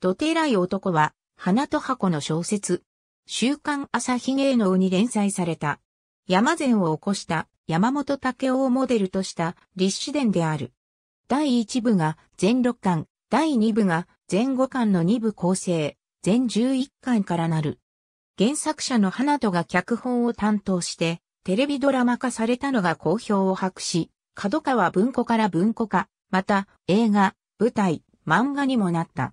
土手来男は、花と箱の小説、週刊朝日芸能に連載された。山善を起こした山本武夫をモデルとした立志伝である。第1部が全6巻、第2部が全5巻の2部構成、全11巻からなる。原作者の花とが脚本を担当して、テレビドラマ化されたのが好評を博し、角川文庫から文庫化、また映画、舞台、漫画にもなった。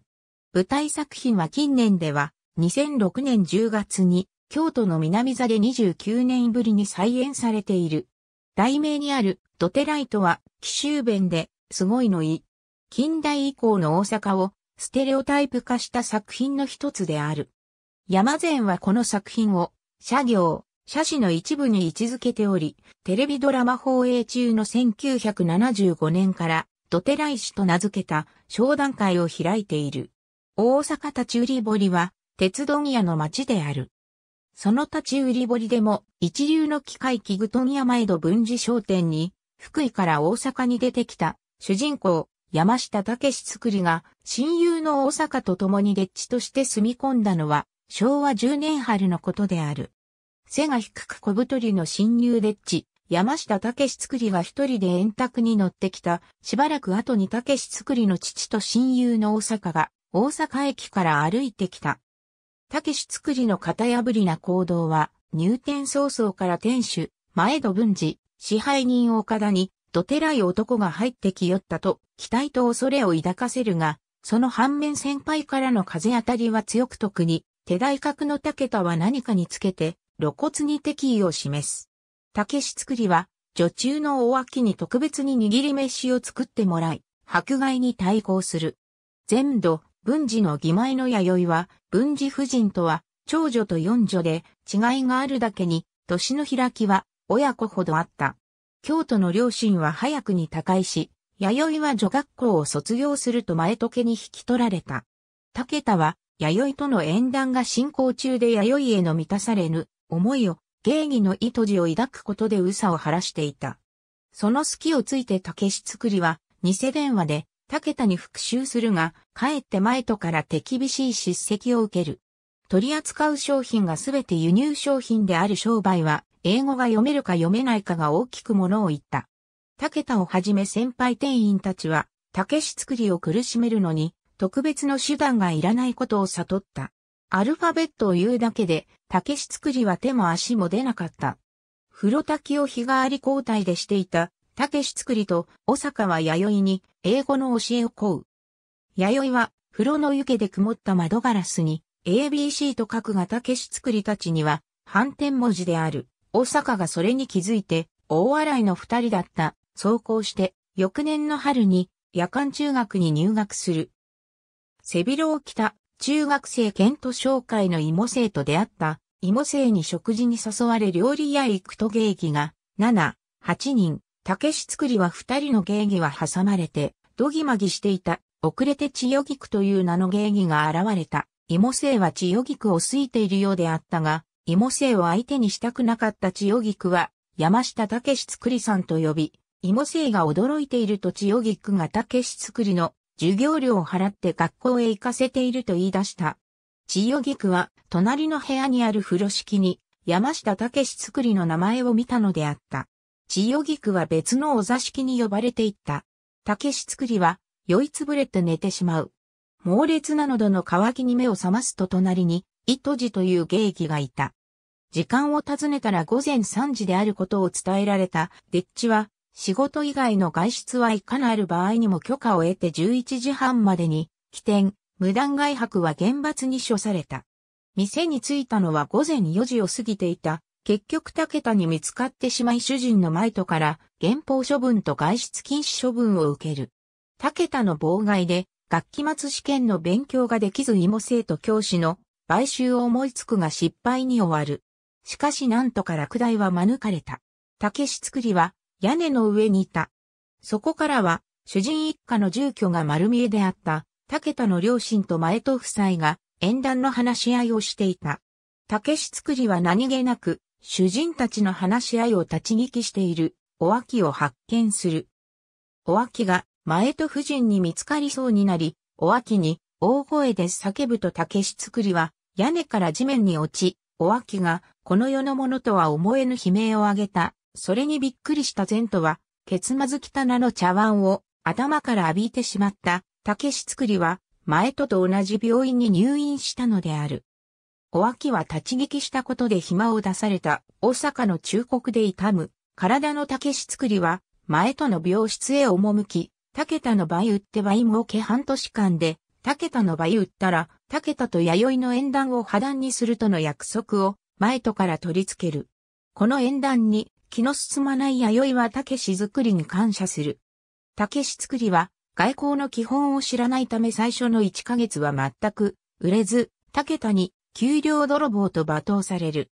舞台作品は近年では、2006年10月に、京都の南座で29年ぶりに再演されている。題名にある、ドテライトは、奇襲弁で、すごいのい。近代以降の大阪を、ステレオタイプ化した作品の一つである。山善はこの作品を、社業、写史の一部に位置づけており、テレビドラマ放映中の1975年から、ドテライ氏と名付けた商談会を開いている。大阪立ち売り堀は、鉄道屋の町である。その立ち売り堀でも、一流の機械器具問屋前戸文治商店に、福井から大阪に出てきた、主人公、山下武志作りが、親友の大阪と共に列地として住み込んだのは、昭和10年春のことである。背が低く小太りの親友列地、山下武志作りが一人で円卓に乗ってきた、しばらく後に武志作りの父と親友の大阪が、大阪駅から歩いてきた。たけし作りの型破りな行動は、入店早々から店主、前戸文治、支配人岡田に、どてらい男が入ってきよったと、期待と恐れを抱かせるが、その反面先輩からの風当たりは強く特に、手大角の竹田は何かにつけて、露骨に敵意を示す。竹し作りは、女中の大脇に特別に握り飯を作ってもらい、迫害に対抗する。全土、文治の義前の弥生は、文治夫人とは、長女と四女で、違いがあるだけに、年の開きは、親子ほどあった。京都の両親は早くに他界し、弥生は女学校を卒業すると前時に引き取られた。武田は、弥生との縁談が進行中で弥生への満たされぬ、思いを、芸儀の意図地を抱くことでうさを晴らしていた。その隙をついて竹し作りは、偽電話で、武田に復讐するが、かえって前とから手厳しい叱責を受ける。取り扱う商品がすべて輸入商品である商売は、英語が読めるか読めないかが大きくものを言った。武田をはじめ先輩店員たちは、竹し作りを苦しめるのに、特別の手段がいらないことを悟った。アルファベットを言うだけで、竹し作りは手も足も出なかった。風呂滝きを日替わり交代でしていたたけし作りと、大阪は弥生に、英語の教えを請う。弥生は、風呂の湯気で曇った窓ガラスに、ABC と書くがたけし作りたちには、反転文字である。大阪がそれに気づいて、大洗の二人だった。走行して、翌年の春に、夜間中学に入学する。背広を着た、中学生県と紹介の芋生と出会った、芋生に食事に誘われ料理屋へ行くと芸妓が、7、8人、けし作りは二人の芸妓は挟まれて、どぎまぎしていた、遅れて千代菊という名の芸妓が現れた。芋生は千代菊を好いているようであったが、芋生を相手にしたくなかった千代菊は、山下武史作りさんと呼び、芋生が驚いていると千代菊が武史作りの授業料を払って学校へ行かせていると言い出した。千代菊は、隣の部屋にある風呂敷に、山下武史作りの名前を見たのであった。千代菊は別のお座敷に呼ばれていった。竹し作りは、酔いつぶれて寝てしまう。猛烈な喉の渇きに目を覚ますと隣に、糸地という芸妓がいた。時間を尋ねたら午前3時であることを伝えられた、デッチは、仕事以外の外出はいかなる場合にも許可を得て11時半までに、起点、無断外泊は厳罰に処された。店に着いたのは午前4時を過ぎていた結局武田に見つかってしまい主人のイトから減俸処分と外出禁止処分を受ける。武田の妨害で学期末試験の勉強ができず芋生徒教師の買収を思いつくが失敗に終わる。しかしなんとか落第は免れた。竹し作りは屋根の上にいた。そこからは主人一家の住居が丸見えであった武田の両親と前と夫妻が縁談の話し合いをしていた。竹し作りは何気なく主人たちの話し合いを立ち聞きしている、お秋を発見する。お秋が、前と夫人に見つかりそうになり、お秋に、大声で叫ぶと竹しつくりは、屋根から地面に落ち、お秋が、この世のものとは思えぬ悲鳴を上げた。それにびっくりした前途は、ケツまずき棚の茶碗を、頭から浴びてしまった、竹しつくりは、前とと同じ病院に入院したのである。お脇は立ち聞きしたことで暇を出された、大阪の忠告で痛む、体の竹し作りは、前との病室へ赴き、竹田の場合売って今儲け半年間で、竹田の場合売ったら、竹田と弥生の縁談を破談にするとの約束を、前とから取り付ける。この縁談に、気の進まない弥生は竹し作りに感謝する。竹し作りは、外交の基本を知らないため最初の1ヶ月は全く、売れず、竹田に給料泥棒と罵倒される。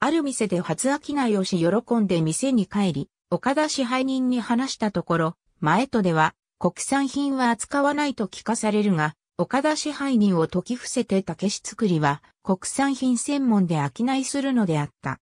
ある店で初商いをし喜んで店に帰り、岡田支配人に話したところ、前とでは国産品は扱わないと聞かされるが、岡田支配人を解き伏せて竹し作りは国産品専門で商いするのであった。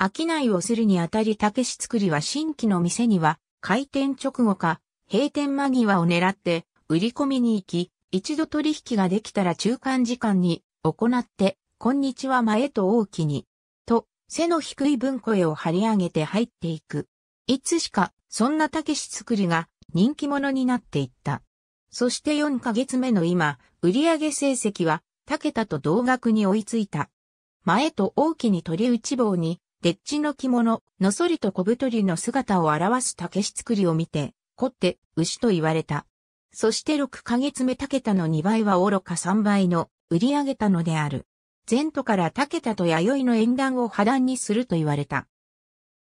商いをするにあたり竹し作りは新規の店には開店直後か閉店間際を狙って売り込みに行き、一度取引ができたら中間時間に行って、こんにちは前と大きに、と、背の低い文声を張り上げて入っていく。いつしか、そんなたけし作りが人気者になっていった。そして4ヶ月目の今、売上成績は、たけたと同額に追いついた。前と大きに鳥ち棒に、でっちの着物、のそりと小太りの姿を表すけし作りを見て、凝って牛と言われた。そして6ヶ月目け田の2倍は愚か3倍の売り上げたのである。前途から竹田と弥生の縁談を破談にすると言われた。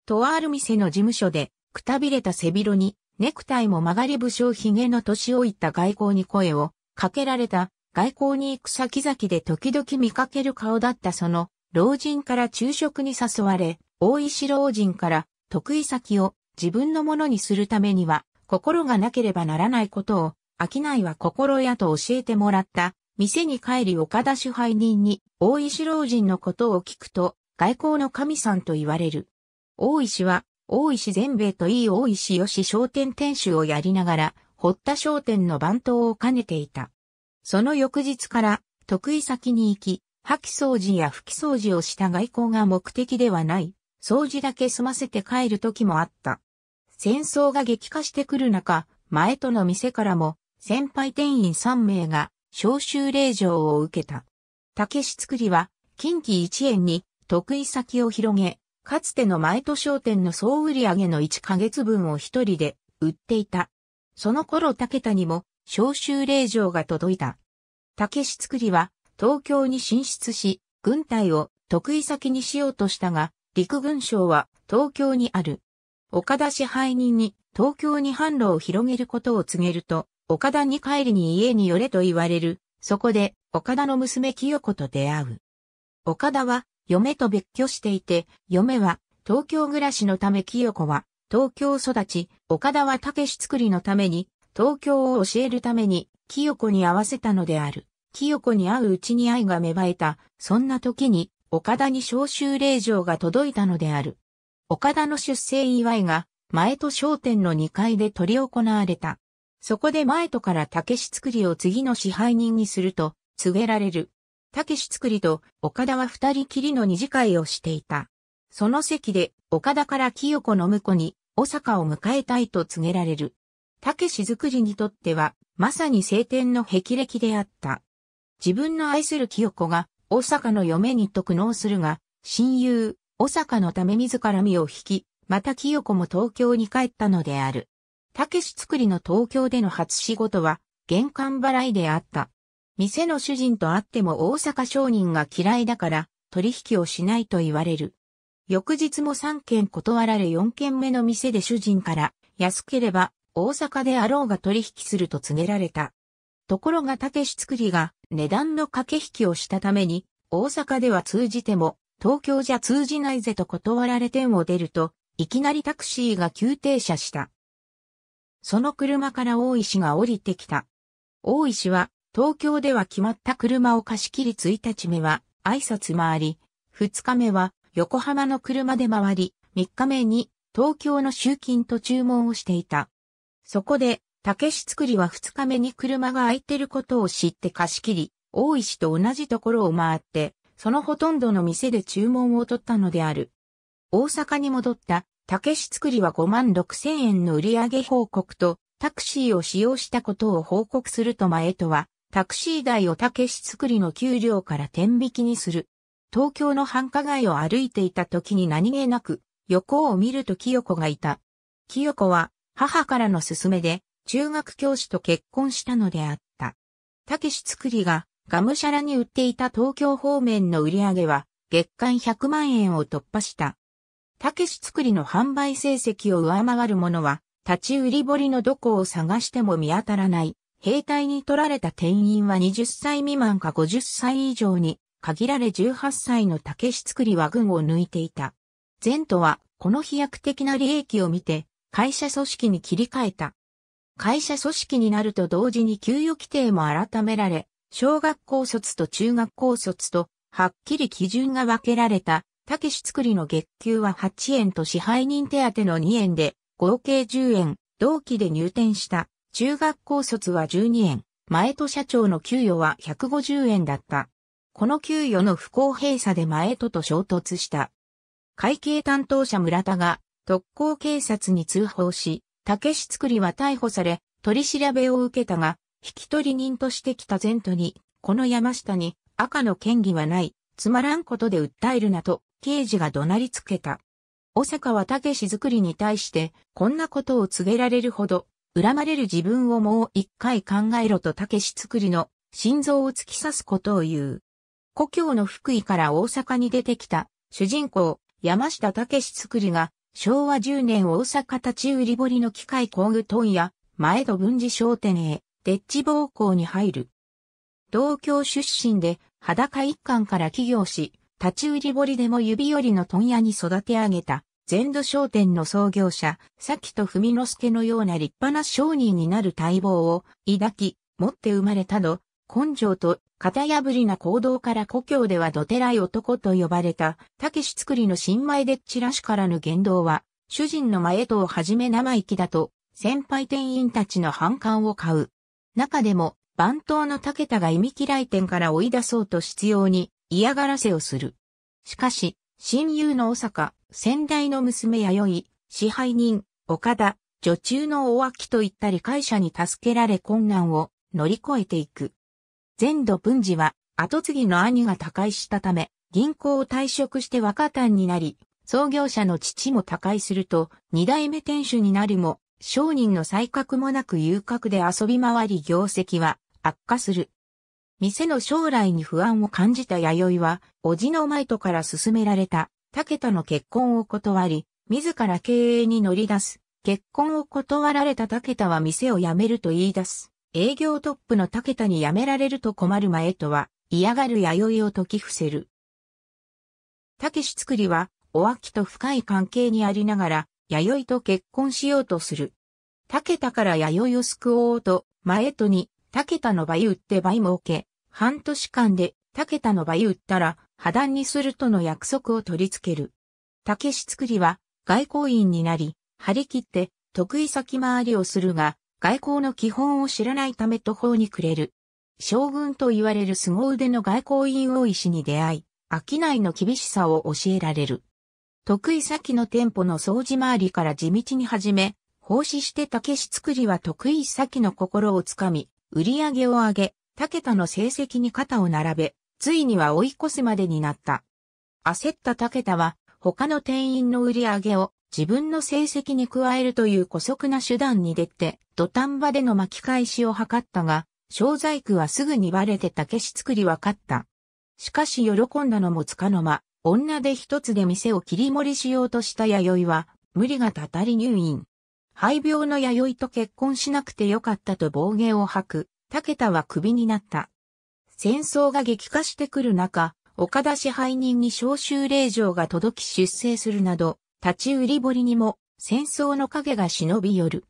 とある店の事務所で、くたびれた背広に、ネクタイも曲がり武将髭の年老いた外交に声をかけられた、外交に行く先々で時々見かける顔だったその、老人から昼食に誘われ、大石老人から得意先を自分のものにするためには、心がなければならないことを、商いは心やと教えてもらった店に帰り岡田支配人に、大石老人のことを聞くと、外交の神さんと言われる。大石は、大石全米といい大石義商店店主をやりながら、堀田商店の番頭を兼ねていた。その翌日から、得意先に行き、破き掃除や拭き掃除をした外交が目的ではない、掃除だけ済ませて帰る時もあった。戦争が激化してくる中、前との店からも、先輩店員3名が召集令状を受けた。竹し作りは、近畿一円に得意先を広げ、かつての前都商店の総売上げの1ヶ月分を一人で売っていた。その頃竹田にも召集令状が届いた。竹し作りは東京に進出し、軍隊を得意先にしようとしたが、陸軍省は東京にある。岡田支配人に東京に販路を広げることを告げると、岡田に帰りに家に寄れと言われる。そこで、岡田の娘清子と出会う。岡田は、嫁と別居していて、嫁は、東京暮らしのため清子は、東京育ち、岡田は竹し作りのために、東京を教えるために、清子に会わせたのである。清子に会ううちに愛が芽生えた。そんな時に、岡田に召集令状が届いたのである。岡田の出生祝いが、前と商店の2階で取り行われた。そこで前戸から竹し作りを次の支配人にすると告げられる。竹し作りと岡田は二人きりの二次会をしていた。その席で岡田から清子の婿に大阪を迎えたいと告げられる。竹し作りにとってはまさに晴天の霹靂であった。自分の愛する清子が大阪の嫁にと苦悩するが、親友、大阪のため自ら身を引き、また清子も東京に帰ったのである。たけし作りの東京での初仕事は、玄関払いであった。店の主人と会っても大阪商人が嫌いだから、取引をしないと言われる。翌日も3件断られ4件目の店で主人から、安ければ大阪であろうが取引すると告げられた。ところがたけし作りが値段の駆け引きをしたために、大阪では通じても、東京じゃ通じないぜと断られ店を出ると、いきなりタクシーが急停車した。その車から大石が降りてきた。大石は、東京では決まった車を貸し切り1日目は、挨拶回り、2日目は、横浜の車で回り、3日目に、東京の集金と注文をしていた。そこで、竹し作りは2日目に車が空いてることを知って貸し切り、大石と同じところを回って、そのほとんどの店で注文を取ったのである。大阪に戻ったたけし作りは5万6千円の売上報告と、タクシーを使用したことを報告すると前とは、タクシー代をたけし作りの給料から天引きにする。東京の繁華街を歩いていた時に何気なく、横を見ると清子がいた。清子は、母からの勧めで、中学教師と結婚したのであった。たけし作りが、がむしゃらに売っていた東京方面の売り上げは、月間100万円を突破した。たけし作りの販売成績を上回るものは、立ち売り堀のどこを探しても見当たらない。兵隊に取られた店員は20歳未満か50歳以上に、限られ18歳のけし作りは群を抜いていた。前途は、この飛躍的な利益を見て、会社組織に切り替えた。会社組織になると同時に給与規定も改められ、小学校卒と中学校卒と、はっきり基準が分けられたたけし作りの月給は8円と支配人手当の2円で、合計10円、同期で入店した、中学校卒は12円、前戸社長の給与は150円だった。この給与の不公平さで前戸と衝突した。会計担当者村田が特攻警察に通報し、たけし作りは逮捕され、取り調べを受けたが、引き取り人としてきた前途に、この山下に赤の権利はない、つまらんことで訴えるなと刑事が怒鳴りつけた。大阪はたけし作りに対して、こんなことを告げられるほど、恨まれる自分をもう一回考えろとたけし作りの心臓を突き刺すことを言う。故郷の福井から大阪に出てきた主人公山下武史作りが昭和10年大阪立ち売り堀の機械工具問屋前戸文治商店へデッチ暴行に入る。同郷出身で裸一貫から起業し立ち売り堀でも指折りの問屋に育て上げた、全土商店の創業者、崎と文之助のような立派な商人になる待望を抱き、持って生まれたど、根性と型破りな行動から故郷ではどてらい男と呼ばれた、たけし作りの新米でっちらしからぬ言動は、主人の前とをはじめ生意気だと、先輩店員たちの反感を買う。中でも、番頭の竹田が忌み嫌い店から追い出そうと執拗に、嫌がらせをする。しかし、親友の大阪、先代の娘弥生、支配人、岡田、女中の大脇といった理解者に助けられ困難を乗り越えていく。前土文治は、後継ぎの兄が他界したため、銀行を退職して若旦になり、創業者の父も他界すると、二代目店主になるも、商人の才覚もなく遊郭で遊び回り業績は悪化する。店の将来に不安を感じた弥生は、叔父の前とから勧められた、武田の結婚を断り、自ら経営に乗り出す。結婚を断られた武田は店を辞めると言い出す。営業トップの武田に辞められると困る前とは、嫌がる弥生を解き伏せる。武し作りは、お秋と深い関係にありながら、弥生と結婚しようとする。武田から弥生を救おうと、前とに竹田の場合売って倍儲け、半年間で竹田の場合売ったら破談にするとの約束を取り付ける。竹し作りは外交員になり、張り切って得意先回りをするが、外交の基本を知らないため途方に暮れる。将軍と言われる凄腕の外交員大石に出会い、商いの厳しさを教えられる。得意先の店舗の掃除回りから地道に始め、奉仕して竹し作りは得意先の心をつかみ、売り上げを上げ、武田の成績に肩を並べ、ついには追い越すまでになった。焦った武田は、他の店員の売り上げを自分の成績に加えるという古速な手段に出て、土壇場での巻き返しを図ったが、小細区はすぐにバれて竹し作り分かった。しかし喜んだのもつかの間、女で一つで店を切り盛りしようとした弥生は、無理がたたり入院。肺病の弥生と結婚しなくてよかったと暴言を吐く、武田はクビになった。戦争が激化してくる中、岡田支配人に召集令状が届き出征するなど、立ち売り堀にも戦争の影が忍び寄る。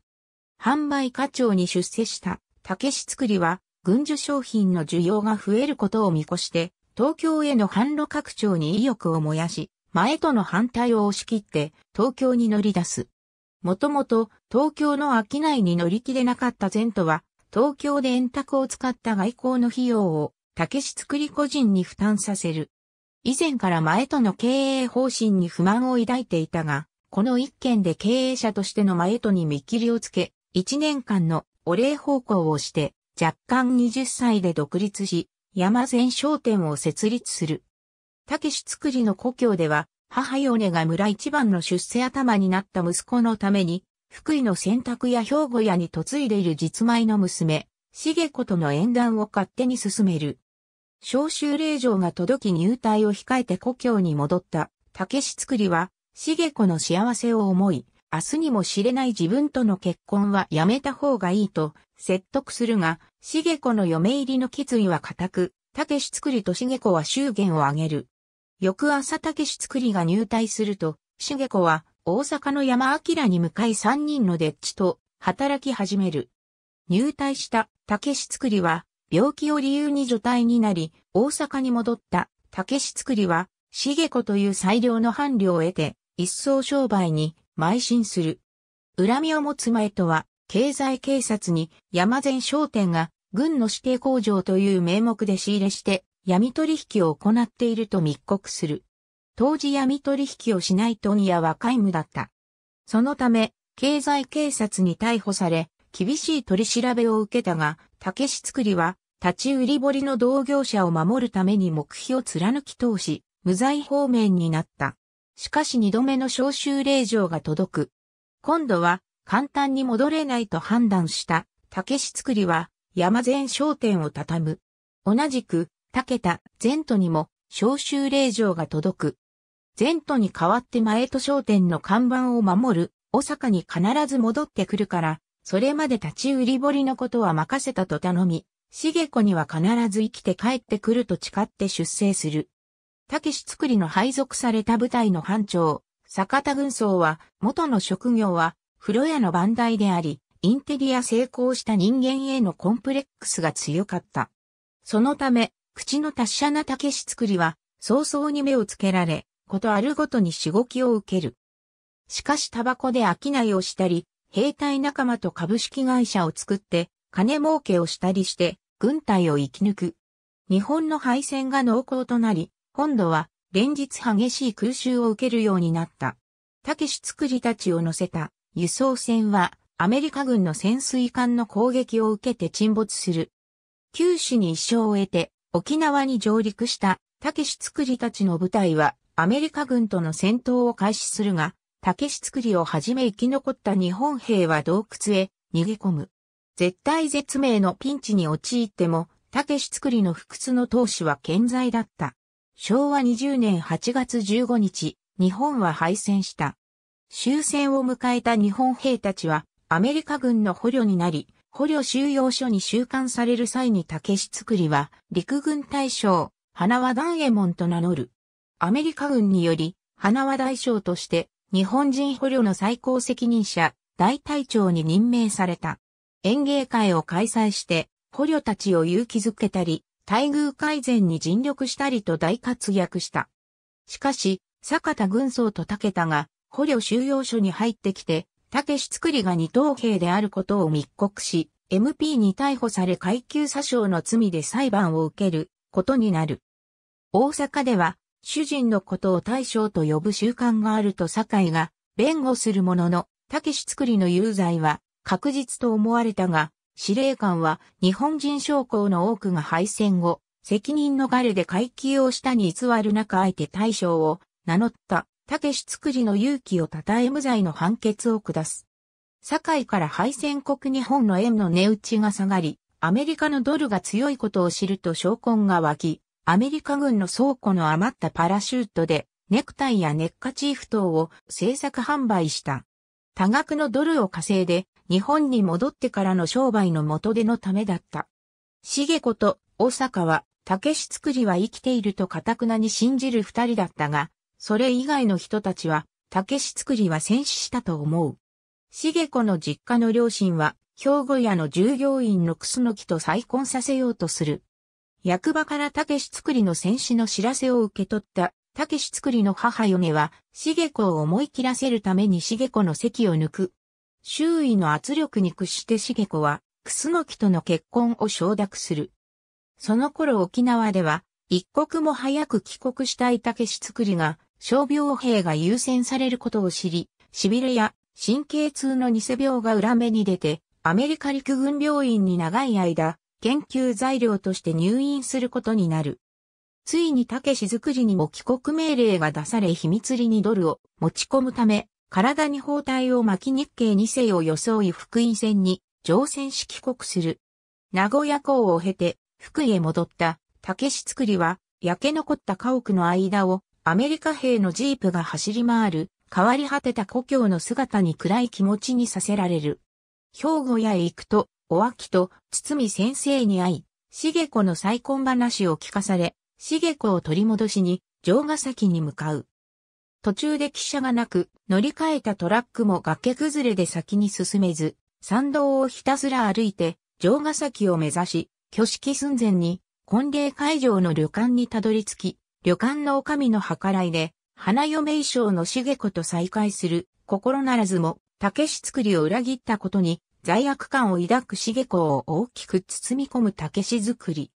販売課長に出世した竹志作りは、軍需商品の需要が増えることを見越して、東京への販路拡張に意欲を燃やし、前との反対を押し切って東京に乗り出す。もともと東京の商いに乗り気でなかった前途は、東京で円卓を使った外交の費用を竹し作り個人に負担させる。以前から前との経営方針に不満を抱いていたが、この一件で経営者としての前とに見切りをつけ、一年間のお礼奉公をして、若干20歳で独立し、山前商店を設立する。竹し作りの故郷では、母ネが村一番の出世頭になった息子のために、福井の選択や兵庫屋に嫁いでいる実米の娘、重子との縁談を勝手に進める。召集令状が届き入隊を控えて故郷に戻った竹し作りは、重子の幸せを思い、明日にも知れない自分との結婚はやめた方がいいと説得するが、重子の嫁入りの決意は固く、竹し作りと重子は祝言を挙げる。翌朝竹し作りが入隊すると、茂子は大阪の山明に向かい三人のデッチと働き始める。入隊した竹し作りは病気を理由に除隊になり、大阪に戻った竹し作りは、茂子という最良の伴侶を得て、一層商売に邁進する。恨みを持つ前とは、経済警察に山前商店が軍の指定工場という名目で仕入れして闇取引を行っていると密告する。当時闇取引をしないトニアは皆無だった。そのため、経済警察に逮捕され、厳しい取り調べを受けたが、竹志作りは、立ち売り堀の同業者を守るために目標を貫き通し、無罪方面になった。しかし二度目の招集令状が届く。今度は、簡単に戻れないと判断した、竹志作りは、山前商店を畳む。同じく、竹田、前途にも召集令状が届く。前途に代わって前戸商店の看板を守る、大阪に必ず戻ってくるから、それまで立ち売り堀のことは任せたと頼み、茂子には必ず生きて帰ってくると誓って出征する。武志作りの配属された部隊の班長、坂田軍曹は、元の職業は、風呂屋の番台であり、インテリア成功した人間へのコンプレックスが強かった。そのため、口の達者な竹し作りは、早々に目をつけられ、ことあるごとにしごきを受ける。しかしタバコで商いをしたり、兵隊仲間と株式会社を作って、金儲けをしたりして、軍隊を生き抜く。日本の敗戦が濃厚となり、今度は連日激しい空襲を受けるようになった。けし作りたちを乗せた輸送船はアメリカ軍の潜水艦の攻撃を受けて沈没する。九死に一生を得て沖縄に上陸した竹志作りたちの部隊はアメリカ軍との戦闘を開始するが、竹志作りをはじめ生き残った日本兵は洞窟へ逃げ込む。絶対絶命のピンチに陥っても、竹志作りの不屈の闘志は健在だった。昭和20年8月15日、日本は敗戦した。終戦を迎えた日本兵たちはアメリカ軍の捕虜になり、捕虜収容所に収監される際に竹志作りは、陸軍大将、花輪団右衛門と名乗る。アメリカ軍により、花輪大将として、日本人捕虜の最高責任者、大隊長に任命された。演芸会を開催して、捕虜たちを勇気づけたり、待遇改善に尽力したりと大活躍した。しかし、坂田軍曹と武田が捕虜収容所に入ってきて、武志作りが二等兵であることを密告し、MP に逮捕され階級詐称の罪で裁判を受けることになる。大阪では、主人のことを大将と呼ぶ習慣があると堺が弁護するものの、武志作りの有罪は確実と思われたが、司令官は日本人将校の多くが敗戦後、責任逃れで階級を下に偽る中あえて大将を名乗った武つ作りの勇気をたえ無罪の判決を下す。堺から敗戦国日本の円の値打ちが下がり、アメリカのドルが強いことを知ると証拠が湧き、アメリカ軍の倉庫の余ったパラシュートで、ネクタイやネッカチーフ等を製作販売した。多額のドルを稼いで、日本に戻ってからの商売の元でのためだった。げこと大阪は、竹つ作りは生きていると堅くなに信じる二人だったが、それ以外の人たちは、竹し作りは戦死したと思う。しげ子の実家の両親は、兵庫屋の従業員のくすのきと再婚させようとする。役場から竹し作りの戦死の知らせを受け取った竹し作りの母嫁は、しげ子を思い切らせるためにしげ子の席を抜く。周囲の圧力に屈してしげ子は、くすのきとの結婚を承諾する。その頃沖縄では、一刻も早く帰国したい竹し作りが、傷病兵が優先されることを知り、痺れや神経痛の偽病が裏目に出て、アメリカ陸軍病院に長い間、研究材料として入院することになる。ついにたけし作りにも帰国命令が出され秘密裏にドルを持ち込むため、体に包帯を巻き日系2世を装い福井線に乗船し帰国する。名古屋港を経て福井へ戻ったたけし作りは焼け残った家屋の間をアメリカ兵のジープが走り回る、変わり果てた故郷の姿に暗い気持ちにさせられる。兵庫屋へ行くと、お秋と、堤先生に会い、茂子の再婚話を聞かされ、茂子を取り戻しに、城ヶ崎に向かう。途中で汽車がなく、乗り換えたトラックも崖崩れで先に進めず、参道をひたすら歩いて、城ヶ崎を目指し、挙式寸前に、婚礼会場の旅館にたどり着き、旅館の女将の計らいで、花嫁衣装の茂子と再会する、心ならずも、竹し作りを裏切ったことに、罪悪感を抱く茂子を大きく包み込む竹し作り。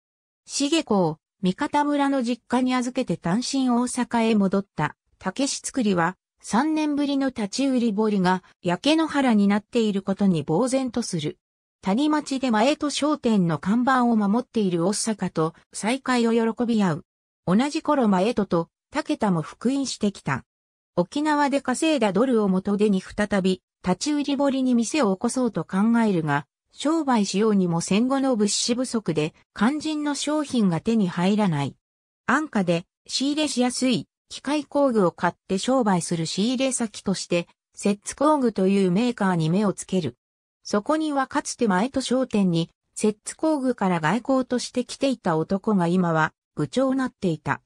茂子を、三方村の実家に預けて単身大阪へ戻った、竹し作りは、三年ぶりの立ち売り堀が焼け野原になっていることに呆然とする。谷町で前と商店の看板を守っている大阪と再会を喜び合う同じ頃前とと武田も復員してきた。沖縄で稼いだドルを元手に再び、立ち売り堀に店を起こそうと考えるが、商売しようにも戦後の物資不足で肝心の商品が手に入らない。安価で仕入れしやすい機械工具を買って商売する仕入れ先として、摂津工具というメーカーに目をつける。そこにはかつて前と商店に、摂津工具から外交として来ていた男が今は部長なっていた。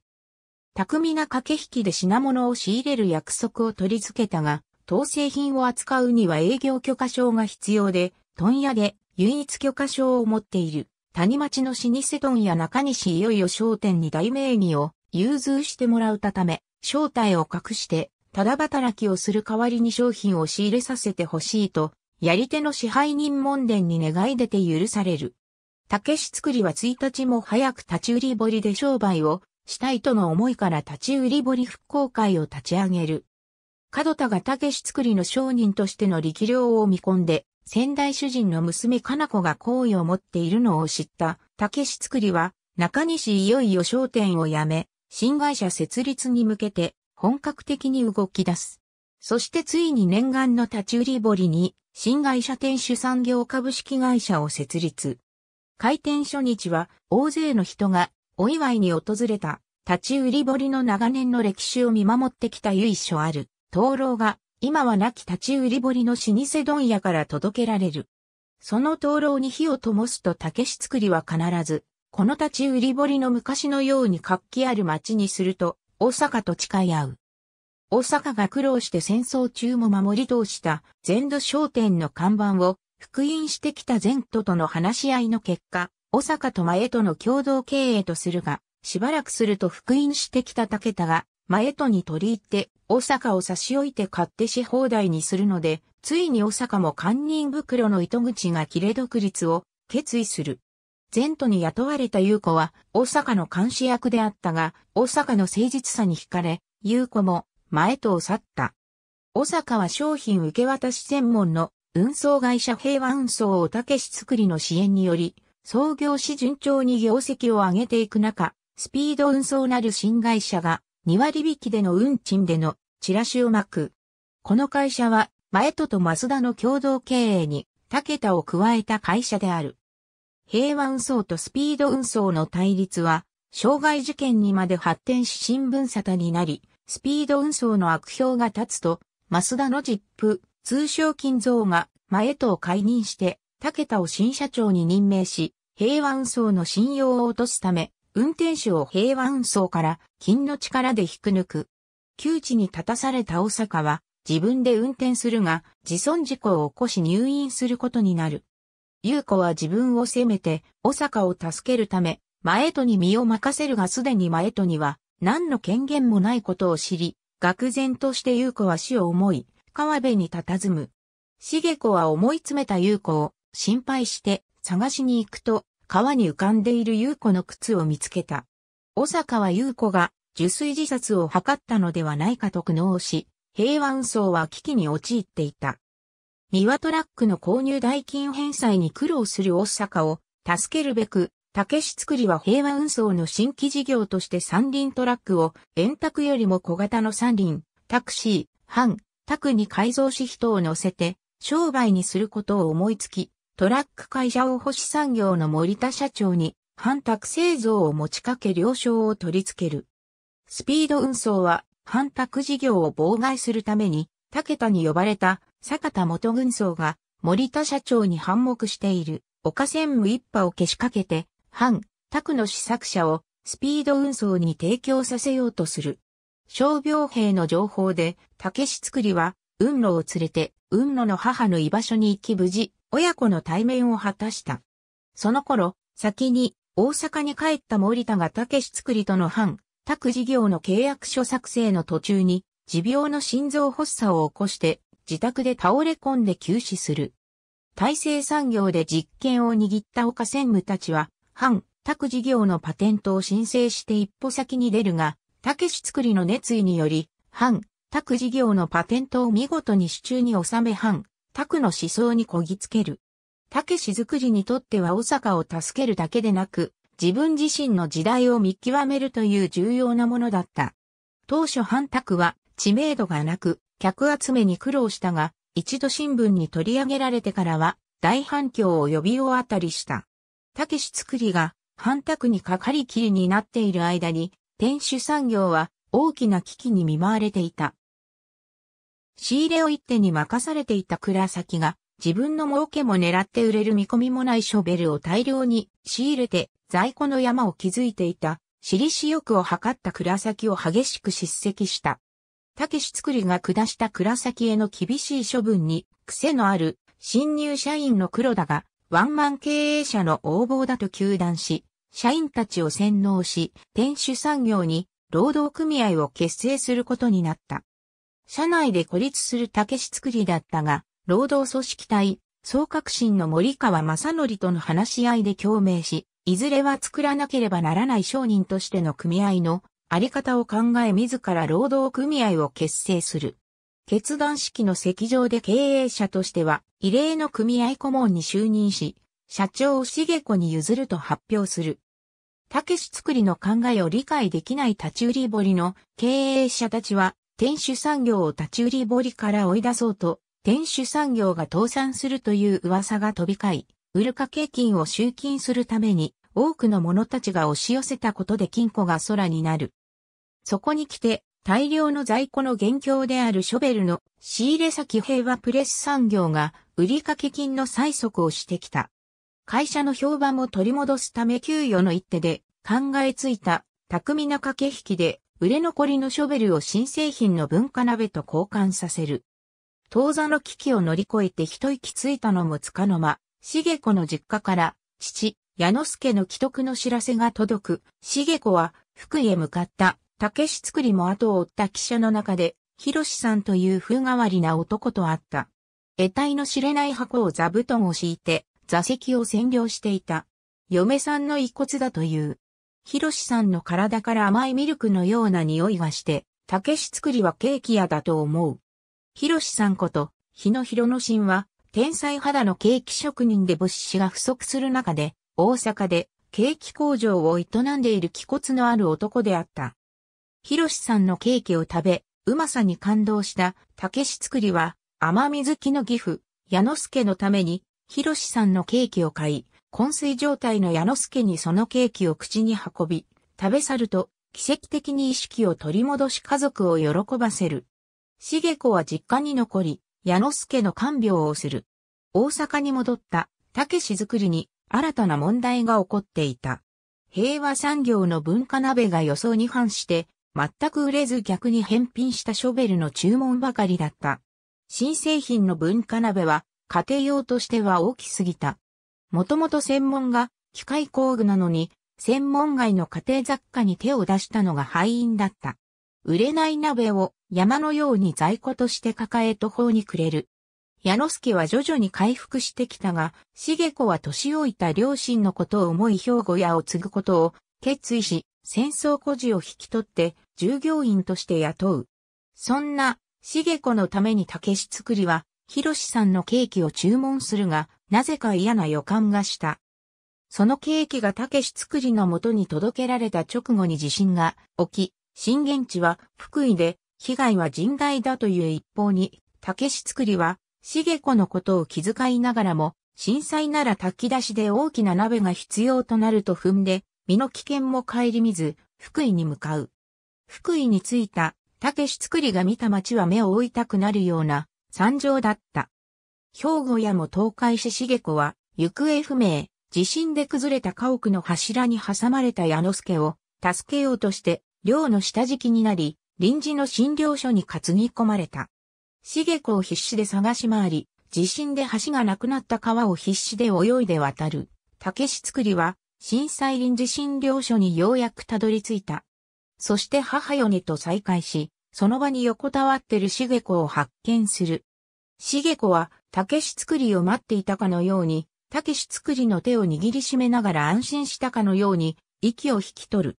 巧みな駆け引きで品物を仕入れる約束を取り付けたが、当製品を扱うには営業許可証が必要で、問屋で唯一許可証を持っている谷町の老舗問屋中西いよいよ商店に大名義を融通してもらうため、正体を隠して、ただ働きをする代わりに商品を仕入れさせてほしいと、やり手の支配人門殿に願い出て許される。竹し作りは1日も早く立ち売り堀で商売をしたいとの思いから立ち売り堀復興会を立ち上げる。角田が竹し作りの商人としての力量を見込んで、先代主人の娘かな子が好意を持っているのを知った竹し作りは中西いよいよ商店を辞め、新会社設立に向けて本格的に動き出す。そしてついに念願の立ち売り堀に新会社店主産業株式会社を設立。開店初日は大勢の人がお祝いに訪れた立ち売り堀の長年の歴史を見守ってきた由緒ある灯籠が今は亡き立ち売り堀の老舗問屋から届けられる。その灯籠に火を灯すと竹し作りは必ず、この立ち売り堀の昔のように活気ある町にすると、大阪と誓い合う。大阪が苦労して戦争中も守り通した全土商店の看板を復員してきた前途との話し合いの結果、大阪と前との共同経営とするが、しばらくすると復員してきた武田が、前とに取り入って、大阪を差し置いて買ってし放題にするので、ついに大阪も堪忍袋の糸口が切れ独立を決意する。前途に雇われた優子は、大阪の監視役であったが、大阪の誠実さに惹かれ、優子も、前とを去った。大阪は商品受け渡し専門の運送会社平和運送をたけし作りの支援により、創業し順調に業績を上げていく中、スピード運送なる新会社が2割引きでの運賃でのチラシを巻く。この会社は、前戸と増田の共同経営に、竹田を加えた会社である。平和運送とスピード運送の対立は、障害事件にまで発展し新聞沙汰になり、スピード運送の悪評が立つと、増田のジップ、通称金蔵が前と解任して、武田を新社長に任命し、平和運送の信用を落とすため、運転手を平和運送から金の力で引く抜く。窮地に立たされた大阪は自分で運転するが自損事故を起こし入院することになる。優子は自分を責めて大阪を助けるため、前戸に身を任せるがすでに前戸には何の権限もないことを知り、愕然として優子は死を思い、川辺に佇む。茂子は思い詰めた優子を心配して探しに行くと、川に浮かんでいる優子の靴を見つけた。小坂は優子が受水自殺を図ったのではないかと苦悩し、平和運送は危機に陥っていた。三輪トラックの購入代金返済に苦労する大阪を助けるべく、竹市作りは平和運送の新規事業として三輪トラックを円卓よりも小型の三輪、タクシー、半、宅に改造し人を乗せて、商売にすることを思いつき、トラック会社を星産業の森田社長に、反宅製造を持ちかけ了承を取り付ける。スピード運送は、反宅事業を妨害するために、竹田に呼ばれた坂田元軍曹が森田社長に反目している岡専務一派をけしかけて、反、宅の試作車をスピード運送に提供させようとする。傷病兵の情報で、竹志作りは、雲路を連れて、雲路の母の居場所に行き無事、親子の対面を果たした。その頃、先に、大阪に帰った森田が竹志作りとの反、宅事業の契約書作成の途中に、持病の心臓発作を起こして、自宅で倒れ込んで急死する。大成産業で実験を握った岡専務たちは、反、宅事業のパテントを申請して一歩先に出るが、武士作りの熱意により、藩、拓事業のパテントを見事に手中に収め藩、拓の思想にこぎつける。武士作りにとっては大阪を助けるだけでなく、自分自身の時代を見極めるという重要なものだった。当初藩拓は知名度がなく、客集めに苦労したが、一度新聞に取り上げられてからは、大反響を呼びわったりした。武士作りが、藩拓にかかりきりになっている間に、天守産業は大きな危機に見舞われていた。仕入れを一手に任されていた倉崎が自分の儲けも狙って売れる見込みもないショベルを大量に仕入れて在庫の山を築いていた、私利私欲を図った倉崎を激しく叱責した。武志作りが下した倉崎への厳しい処分に癖のある新入社員の黒田がワンマン経営者の横暴だと求断し、社員たちを洗脳し、店主産業に労働組合を結成することになった。社内で孤立する竹し作りだったが、労働組織体、総革新の森川正則との話し合いで共鳴し、いずれは作らなければならない商人としての組合のあり方を考え自ら労働組合を結成する。決断式の席上で経営者としては異例の組合顧問に就任し、社長を茂子に譲ると発表する。たけし作りの考えを理解できない立ち売り堀の経営者たちは、天守産業を立ち売り堀から追い出そうと、天守産業が倒産するという噂が飛び交い、売る掛け金を集金するために、多くの者たちが押し寄せたことで金庫が空になる。そこに来て、大量の在庫の元凶であるショベルの仕入れ先平和プレス産業が売掛金の催促をしてきた。会社の評判も取り戻すため給与の一手で考えついた巧みな駆け引きで売れ残りのショベルを新製品の文化鍋と交換させる。当座の危機を乗り越えて一息ついたのもつかの間、重子の実家から父、矢之助の既得の知らせが届く、重子は福井へ向かった、竹し作りも後を追った汽車の中で、広さんという風変わりな男と会った。得体の知れない箱を座布団を敷いて、座席を占領していた。嫁さんの遺骨だという。ひろしさんの体から甘いミルクのような匂いがして、たけし作りはケーキ屋だと思う。ひろしさんこと、日野広之進は、天才肌のケーキ職人で物資が不足する中で、大阪でケーキ工場を営んでいる気骨のある男であった。ひろしさんのケーキを食べ、うまさに感動した、たけし作りは、甘水木の義父、矢之助のために、しさんのケーキを買い、昏睡状態の矢之助にそのケーキを口に運び、食べ去ると、奇跡的に意識を取り戻し家族を喜ばせる。茂子は実家に残り、矢之助の看病をする。大阪に戻った、けし作りに新たな問題が起こっていた。平和産業の文化鍋が予想に反して、全く売れず逆に返品したショベルの注文ばかりだった。新製品の文化鍋は家庭用としては大きすぎた。もともと専門が機械工具なのに、専門外の家庭雑貨に手を出したのが敗因だった。売れない鍋を山のように在庫として抱え途方に暮れる。矢之助は徐々に回復してきたが、茂子は年老いた両親のことを思い兵庫屋を継ぐことを決意し、戦争孤児を引き取って従業員として雇う。そんな茂子のために竹し作りはひろしさんのケーキを注文するが、なぜか嫌な予感がした。そのケーキがたけし作りのもとに届けられた直後に地震が起き、震源地は福井で、被害は甚大だという一方に、たけし作りは、重子のことを気遣いながらも、震災なら炊き出しで大きな鍋が必要となると踏んで、身の危険も顧みず、福井に向かう。福井に着いた、たけし作りが見た街は目を覆いたくなるような、惨状だった。兵庫屋も倒壊し茂子は、行方不明、地震で崩れた家屋の柱に挟まれた矢之助を、助けようとして、寮の下敷きになり、臨時の診療所に担ぎ込まれた。茂子を必死で探し回り、地震で橋がなくなった川を必死で泳いで渡る。竹志作りは、震災臨時診療所にようやくたどり着いた。そして母よねと再会し、その場に横たわってる茂子を発見する。茂子は、たけし作りを待っていたかのように、たけし作りの手を握りしめながら安心したかのように、息を引き取る。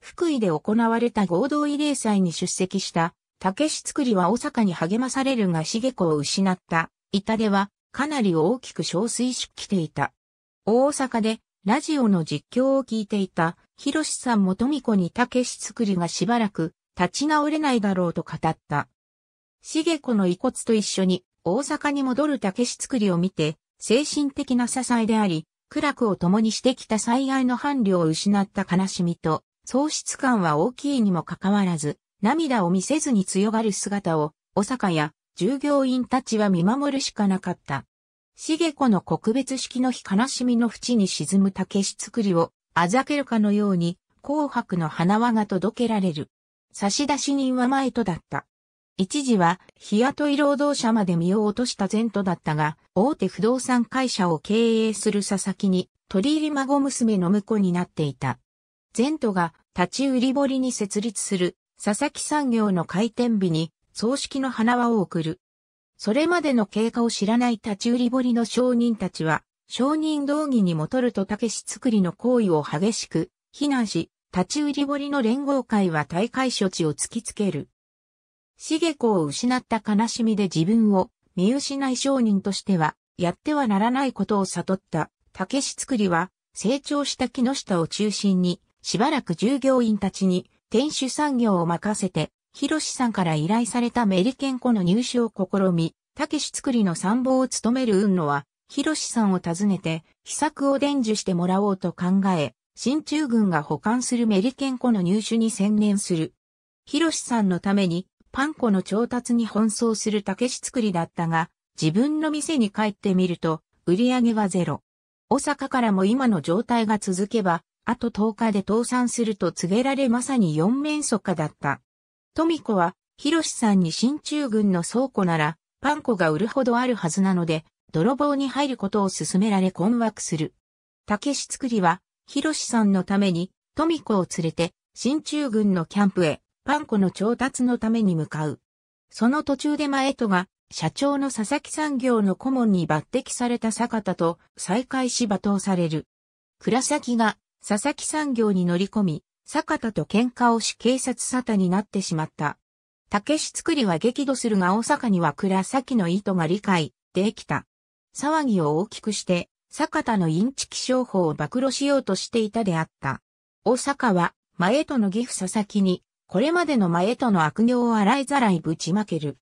福井で行われた合同慰霊祭に出席した、たけし作りは大阪に励まされるが茂子を失った、板では、かなり大きく憔悴しきていた。大阪で、ラジオの実況を聞いていた、広志さんも富子にたけし作りがしばらく、立ち直れないだろうと語った。茂子の遺骨と一緒に大阪に戻る竹し作りを見て、精神的な支えであり、苦楽を共にしてきた最愛の伴侶を失った悲しみと、喪失感は大きいにもかかわらず、涙を見せずに強がる姿を、大阪や従業員たちは見守るしかなかった。茂子の告別式の日悲しみの淵に沈む竹し作りを、あざけるかのように、紅白の花輪が届けられる。差出人は前とだった。一時は日雇い労働者まで身を落とした前途だったが、大手不動産会社を経営する佐々木に取り入り孫娘の婿になっていた。前途が立ち売り堀に設立する佐々木産業の開店日に葬式の花輪を送る。それまでの経過を知らない立ち売り堀の商人たちは、商人道義にもとると竹し作りの行為を激しく非難し、立ち売り堀の連合会は大会処置を突きつける。しげ子を失った悲しみで自分を見失い商人としては、やってはならないことを悟った、竹つ作りは、成長した木下を中心に、しばらく従業員たちに、店主産業を任せて、広志さんから依頼されたメリケンコの入手を試み、竹つ作りの参謀を務める運野は、広志さんを訪ねて、秘策を伝授してもらおうと考え、新中軍が保管するメリケンコの入手に専念する。広志さんのためにパン粉の調達に奔走する竹し作りだったが、自分の店に帰ってみると、売り上げはゼロ。大阪からも今の状態が続けば、あと10日で倒産すると告げられまさに四面楚下だった。富子は、広志さんに新中軍の倉庫なら、パン粉が売るほどあるはずなので、泥棒に入ることを勧められ困惑する。竹し作りは、シさんのために、富子を連れて、新中軍のキャンプへ、パン粉の調達のために向かう。その途中で前戸が、社長の佐々木産業の顧問に抜擢された坂田と再会し罵倒される。倉崎が佐々木産業に乗り込み、坂田と喧嘩をし警察沙汰になってしまった。竹志作りは激怒するが大阪には倉崎の意図が理解できた。騒ぎを大きくして坂田のインチキ商法を暴露しようとしていたであった。大阪は、前との義父佐々木に、これまでの前との悪行を洗いざらいぶちまける。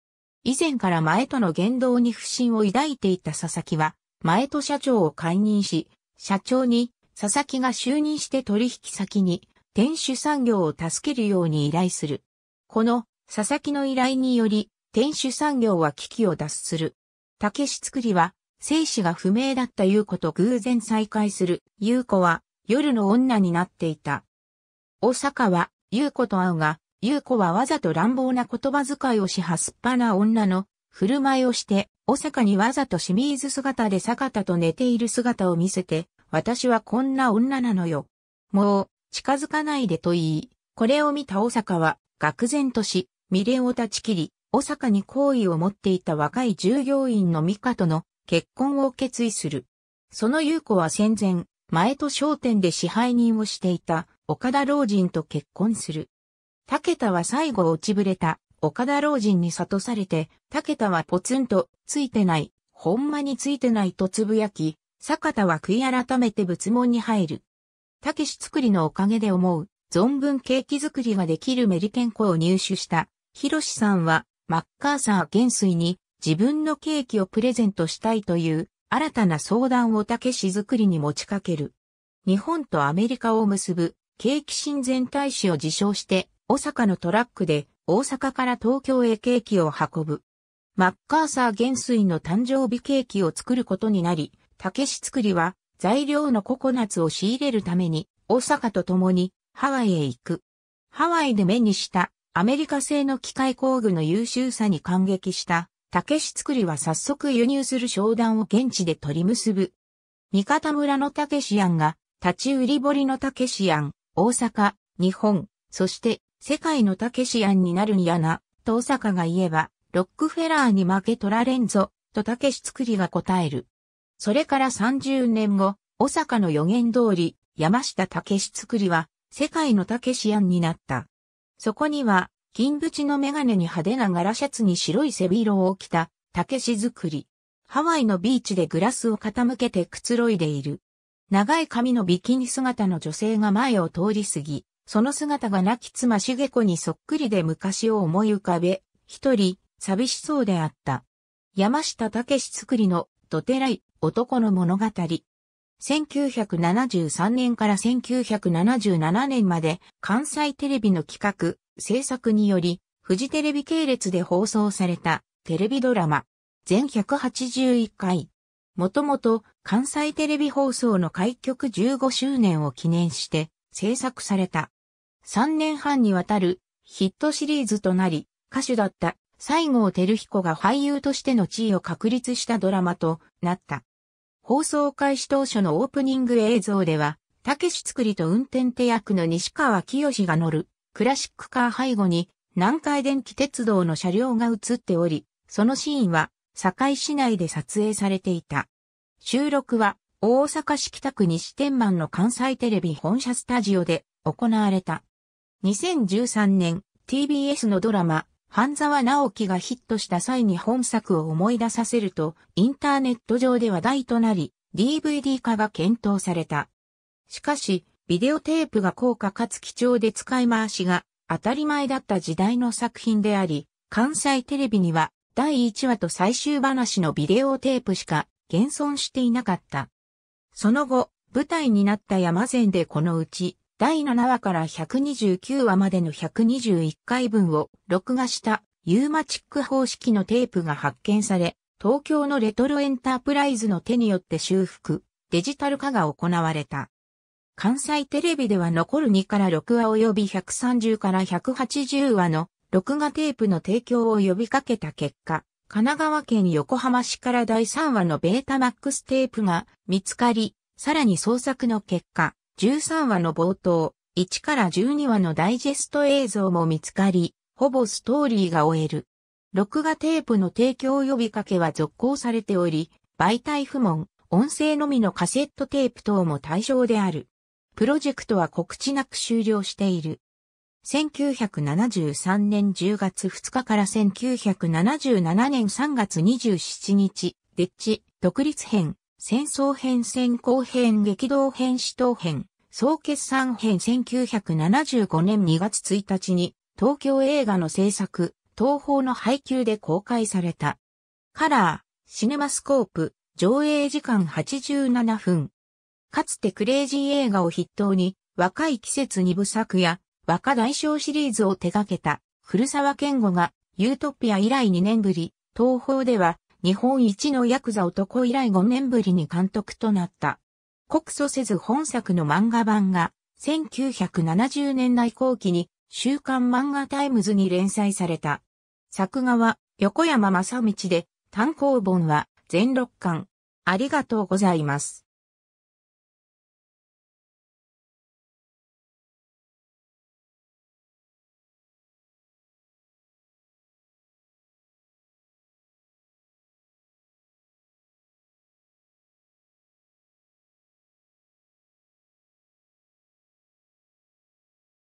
以前から前との言動に不信を抱いていた佐々木は、前と社長を解任し、社長に佐々木が就任して取引先に、天守産業を助けるように依頼する。この佐々木の依頼により、天守産業は危機を脱する。竹市作りは生死が不明だった優子と偶然再会する。優子は夜の女になっていた。大阪は優子と会うが、優子はわざと乱暴な言葉遣いをしはすっぱな女の振る舞いをして、大阪にわざと清水姿で坂田と寝ている姿を見せて、私はこんな女なのよ。もう、近づかないでと言い、これを見た大阪は、愕然とし、未練を断ち切り、大阪に好意を持っていた若い従業員の美香との結婚を決意する。その優子は戦前、前と商店で支配人をしていた岡田老人と結婚する。竹田は最後落ちぶれた岡田老人に悟されて、竹田はポツンとついてない、ほんまについてないとつぶやき、坂田は悔い改めて仏門に入る。竹し作りのおかげで思う、存分ケーキ作りができるメリケンコを入手した、広志さんは、マッカーサー元帥に、自分のケーキをプレゼントしたいという新たな相談をたけし作りに持ちかける。日本とアメリカを結ぶケーキ親善大使を自称して、大阪のトラックで大阪から東京へケーキを運ぶ。マッカーサー元帥の誕生日ケーキを作ることになり、たけし作りは材料のココナツを仕入れるために大阪と共にハワイへ行く。ハワイで目にしたアメリカ製の機械工具の優秀さに感激した竹し作りは早速輸入する商談を現地で取り結ぶ。三方村の竹志庵が、立ち売り堀の竹志庵、大阪、日本、そして世界の竹志庵になるんやな、と大阪が言えば、ロックフェラーに負け取られんぞ、と竹し作りが答える。それから30年後、大阪の予言通り、山下竹し作りは、世界の竹志庵になった。そこには、金縁のメガネに派手な柄シャツに白い背広を着た、竹し作り。ハワイのビーチでグラスを傾けてくつろいでいる。長い髪のビキニ姿の女性が前を通り過ぎ、その姿が亡き妻しげ子にそっくりで昔を思い浮かべ、一人、寂しそうであった。山下武史作りの、ドテライ、男の物語。1973年から1977年まで関西テレビの企画、制作により、フジテレビ系列で放送されたテレビドラマ、全181回。もともと関西テレビ放送の開局15周年を記念して制作された。3年半にわたるヒットシリーズとなり、歌手だった西郷照彦が俳優としての地位を確立したドラマとなった。放送開始当初のオープニング映像では、たけし作りと運転手役の西川清が乗るクラシックカー背後に南海電気鉄道の車両が映っており、そのシーンは堺市内で撮影されていた。収録は大阪市北区西天満の関西テレビ本社スタジオで行われた。2013年 TBS のドラマ半沢直樹がヒットした際に本作を思い出させると、インターネット上で話題となり、DVD 化が検討された。しかし、ビデオテープが高価かつ貴重で使い回しが当たり前だった時代の作品であり、関西テレビには第1話と最終話のビデオテープしか現存していなかった。その後、舞台になった山善でこのうち第7話から129話までの121回分を録画したユーマチック方式のテープが発見され、東京のレトロエンタープライズの手によって修復、デジタル化が行われた。関西テレビでは残る2から6話及び130から180話の録画テープの提供を呼びかけた結果、神奈川県横浜市から第3話のベータマックステープが見つかり、さらに捜索の結果、13話の冒頭、1から12話のダイジェスト映像も見つかり、ほぼストーリーが終える。録画テープの提供呼びかけは続行されており、媒体不問、音声のみのカセットテープ等も対象である。プロジェクトは告知なく終了している。1973年10月2日から1977年3月27日、デッチ、独立編、戦争編戦後編激動編死闘編、総決算編1975年2月1日に、東京映画の制作、東方の配給で公開された。カラー、シネマスコープ、上映時間87分。かつてクレイジー映画を筆頭に、若い季節二部作や、若大将シリーズを手掛けた、古沢健吾が、ユートピア以来2年ぶり、東方では、日本一のヤクザ男以来5年ぶりに監督となった。告訴せず本作の漫画版が1970年代後期に週刊漫画タイムズに連載された。作画は横山正道で単行本は全6巻。ありがとうございます。